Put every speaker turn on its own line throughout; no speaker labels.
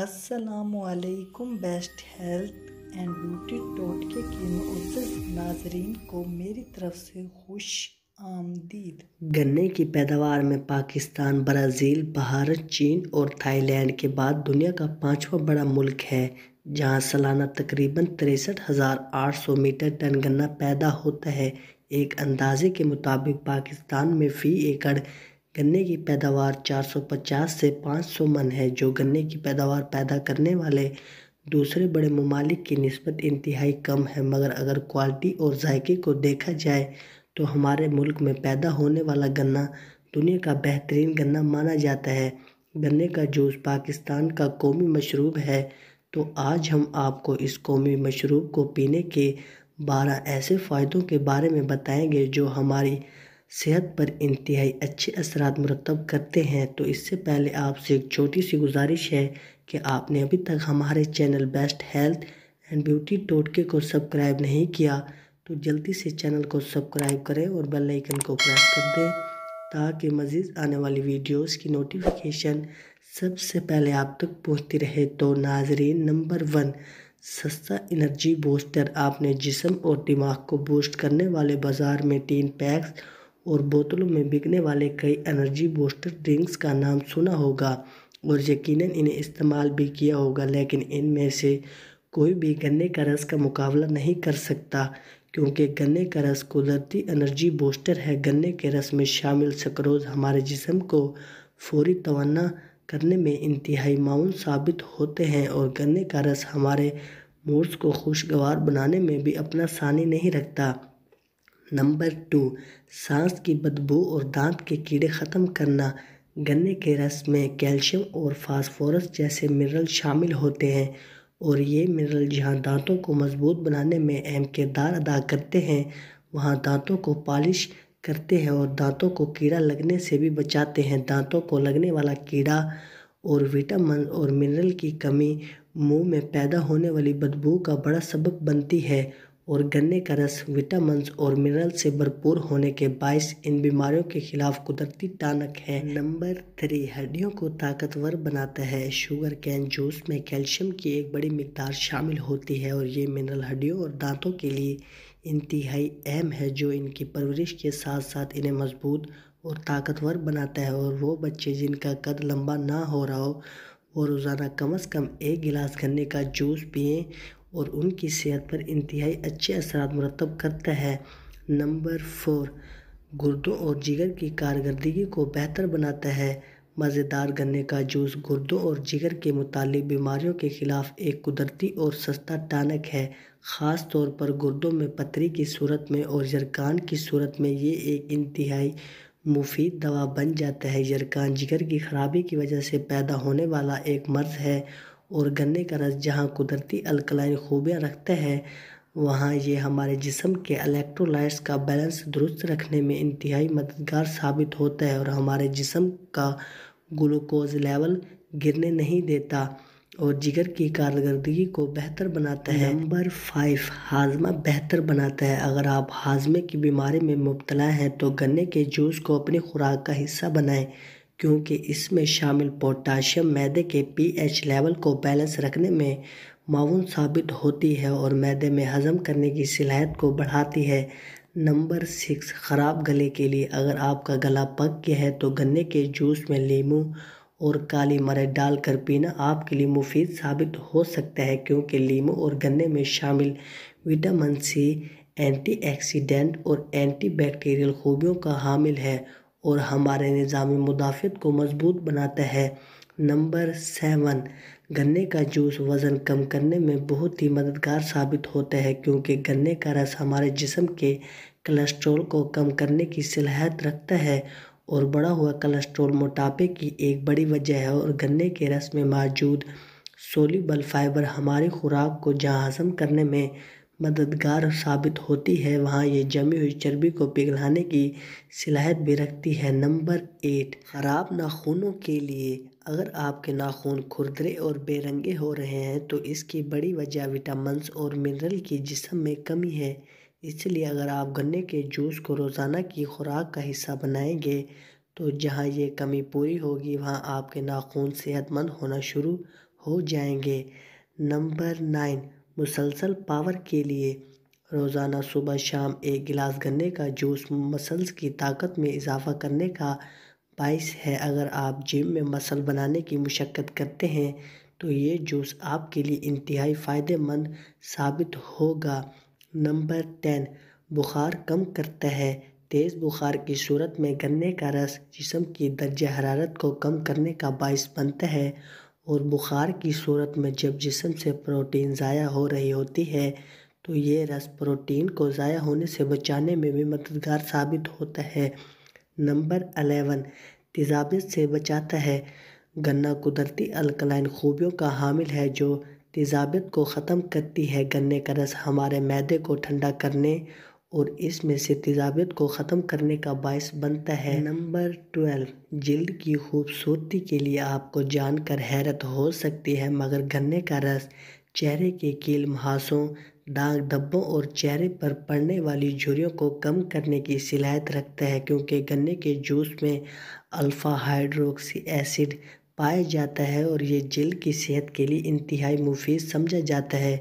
असलकुम best health and beauty टोट के नाजरीन को मेरी तरफ से खुश आमदीद गन्ने की पैदावार में पाकिस्तान ब्राज़ील भारत चीन और थाईलैंड के बाद दुनिया का पाँचवा बड़ा मुल्क है जहाँ सालाना तकरीबन तिरसठ हज़ार आठ सौ मीटर टन गन्ना पैदा होता है एक अंदाजे के मुताबिक पाकिस्तान में फ़ी एकड़ गन्ने की पैदावार 450 से 500 मन है जो गन्ने की पैदावार पैदा करने वाले दूसरे बड़े ममालिक की नस्बत इंतहाई कम है मगर अगर क्वालिटी और जायके को देखा जाए तो हमारे मुल्क में पैदा होने वाला गन्ना दुनिया का बेहतरीन गन्ना माना जाता है गन्ने का जूस पाकिस्तान का कौमी मशरूब है तो आज हम आपको इस कौमी मशरूब को पीने के बारह ऐसे फ़ायदों के बारे में बताएंगे जो हमारी सेहत पर इंतहाई अच्छे असरात मरतब करते हैं तो इससे पहले आपसे एक छोटी सी गुजारिश है कि आपने अभी तक हमारे channel best health and beauty टोटके को सब्सक्राइब नहीं किया तो जल्दी से चैनल को सब्सक्राइब करें और बेल आइकन को प्रेस कर दें ताकि मज़ीद आने वाली वीडियोस की नोटिफिकेशन सबसे पहले आप तक पहुंचती रहे तो नाजरीन नंबर वन सस्ता एनर्जी बूस्टर आपने जिसम और दिमाग को बूस्ट करने वाले बाज़ार में तीन पैक्स और बोतलों में बिकने वाले कई एनर्जी बूस्टर ड्रिंक्स का नाम सुना होगा और यकीनन इन्हें इस्तेमाल भी किया होगा लेकिन इनमें से कोई भी गन्ने का रस का मुकाबला नहीं कर सकता क्योंकि गन्ने का रस कुदरती एनर्जी बूस्टर है गन्ने के रस में शामिल सकरोज हमारे जिसम को फौरी तोना करने में इंतहाई माउन साबित होते हैं और गन्ने का रस हमारे मूड्स को खुशगवार बनाने में भी अपना सानी नहीं रखता नंबर टू सांस की बदबू और दांत के कीड़े ख़त्म करना गन्ने के रस में कैल्शियम और फास्फोरस जैसे मिनरल शामिल होते हैं और ये मिनरल जहाँ दांतों को मज़बूत बनाने में अहम किरदार अदा करते हैं वहाँ दांतों को पॉलिश करते हैं और दांतों को कीड़ा लगने से भी बचाते हैं दांतों को लगने वाला कीड़ा और विटामिन और मिनरल की कमी मुंह में पैदा होने वाली बदबू का बड़ा सबब बनती है और गन्ने का रस विटामिन और मिनरल से भरपूर होने के बायस इन बीमारियों के खिलाफ कुदरती टानक है नंबर थ्री हड्डियों को ताकतवर बनाता है शुगर कैन जूस में कैल्शियम की एक बड़ी मकदार शामिल होती है और ये मिनरल हड्डियों और दांतों के लिए इंतहाई अहम है जो इनकी परवरिश के साथ साथ इन्हें मजबूत और ताकतवर बनाता है और वो बच्चे जिनका कद लंबा ना हो रहा हो वो रोज़ाना कम अज़ कम एक गिलास गन्ने का जूस पिए और उनकी सेहत पर इंतहाई अच्छे असर मरतब करता है नंबर फोर गुर्दों और जिगर की कारकरी को बेहतर बनाता है मज़ेदार गन्ने का जूस गुर्दों और जिगर के मुतालिक बीमारियों के ख़िलाफ़ एक कुदरती और सस्ता टानक है ख़ास तौर पर गुर्दों में पतरी की सूरत में और जरकान की सूरत में ये एक इंतहाई मुफीद दवा बन जाता है जरकान जिगर की ख़राबी की वजह से पैदा होने वाला एक मर्ज़ है और गन्ने का रस जहाँ कुदरती अल्कलाइन खूबियाँ रखते हैं वहाँ ये हमारे जिसम के इलेक्ट्रोलाइट्स का बैलेंस दुरुस्त रखने में इंतहाई मददगार साबित होता है और हमारे जिसम का ग्लूकोज लेवल गिरने नहीं देता और जिगर की कारदगी को बेहतर बनाता है नंबर फाइव हाजमा बेहतर बनाता है अगर आप हाजमे की बीमारी में मुबतला हैं तो गन्ने के जूस को अपनी खुराक का हिस्सा बनाएं क्योंकि इसमें शामिल पोटाशियम मैदे के पीएच लेवल को बैलेंस रखने में माउन साबित होती है और मैदे में हज़म करने की सिलाहत को बढ़ाती है नंबर सिक्स ख़राब गले के लिए अगर आपका गला पक गया है तो गन्ने के जूस में लीमू और काली मिर्च डालकर पीना आपके लिए मुफीद साबित हो सकता है क्योंकि लीमू और गन्ने में शामिल विटामिन सी एंटीऑक्सीडेंट और एंटीबैक्टीरियल खूबियों का हामिल है और हमारे निज़ाम मुदाफ़त को मज़बूत बनाता है नंबर सेवन गन्ने का जूस वज़न कम करने में बहुत ही मददगार साबित होता है क्योंकि गन्ने का रस हमारे जिसम के कलेस्ट्रोल को कम करने की सलाहत रखता है और बढ़ा हुआ कलेस्ट्रोल मोटापे की एक बड़ी वजह है और गन्ने के रस में मौजूद सोल्यूबल फाइबर हमारी खुराक को जहाँ हजम करने में मददगार साबित होती है वहाँ ये जमी हुई चर्बी को पिघलाने की सलाहियत भी रखती है नंबर एट ख़राब नाखूनों के लिए अगर आपके नाखून खुरदरे और बेरंगे हो रहे हैं तो इसकी बड़ी वजह विटामिन और मिनरल की जिसम में कमी है इसलिए अगर आप गन्ने के जूस को रोज़ाना की खुराक का हिस्सा बनाएंगे तो जहाँ ये कमी पूरी होगी वहाँ आपके नाखून सेहतमंद होना शुरू हो जाएंगे नंबर नाइन मुसलसल पावर के लिए रोज़ाना सुबह शाम एक गिलास गन्ने का जूस मसल्स की ताकत में इजाफ़ा करने का बायस है अगर आप जिम में मसल बनाने की मशक्क़त करते हैं तो ये जूस आपके लिए इंतहाई फ़ायदेमंद साबित होगा नंबर टेन बुखार कम करता है तेज़ बुखार की सूरत में गन्ने का रस जिसम की दर्ज हरारत को कम करने का बायस बनता है और बुखार की सूरत में जब जिसम से प्रोटीन ज़ाया हो रही होती है तो ये रस प्रोटीन को ज़ाया होने से बचाने में भी मददगार साबित होता है नंबर अलेवन तेजाबियत से बचाता है गन्ना कुदरती अल्कलाइन खूबियों का हामिल है जो तेजाबियत को ख़त्म करती है गन्ने का रस हमारे मैदे को ठंडा करने और इसमें से तेजाबियत को ख़त्म करने का बायस बनता है नंबर ट्वेल्व जल्द की खूबसूरती के लिए आपको जानकर हैरत हो सकती है मगर गन्ने का रस चेहरे के कील हाँसों दाग धब्बों और चेहरे पर पड़ने वाली झुरियों को कम करने की सिलायत रखता है क्योंकि गन्ने के जूस में अल्फ़ा हाइड्रोक्सी एसिड पाया जाता है और ये जल्द की सेहत के लिए इंतहाई मुफीद समझा जाता है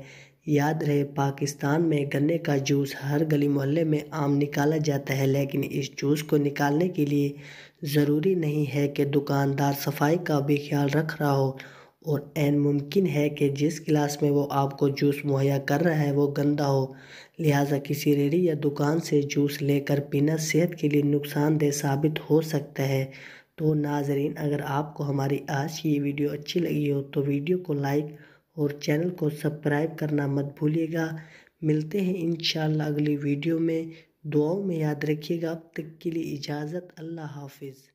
याद रहे पाकिस्तान में गन्ने का जूस हर गली मोहल्ले में आम निकाला जाता है लेकिन इस जूस को निकालने के लिए ज़रूरी नहीं है कि दुकानदार सफाई का भी ख्याल रख रहा हो और एन मुमकिन है कि जिस गिलास में वो आपको जूस मुहैया कर रहा है वो गंदा हो लिहाजा किसी रेडी या दुकान से जूस लेकर पीना सेहत के लिए नुकसानदेह साबित हो सकता है तो नाजरीन अगर आपको हमारी आज की वीडियो अच्छी लगी हो तो वीडियो को लाइक और चैनल को सब्सक्राइब करना मत भूलिएगा मिलते हैं इन अगली वीडियो में दुआओं में याद रखिएगा अब तक के लिए इजाज़त अल्लाह हाफिज़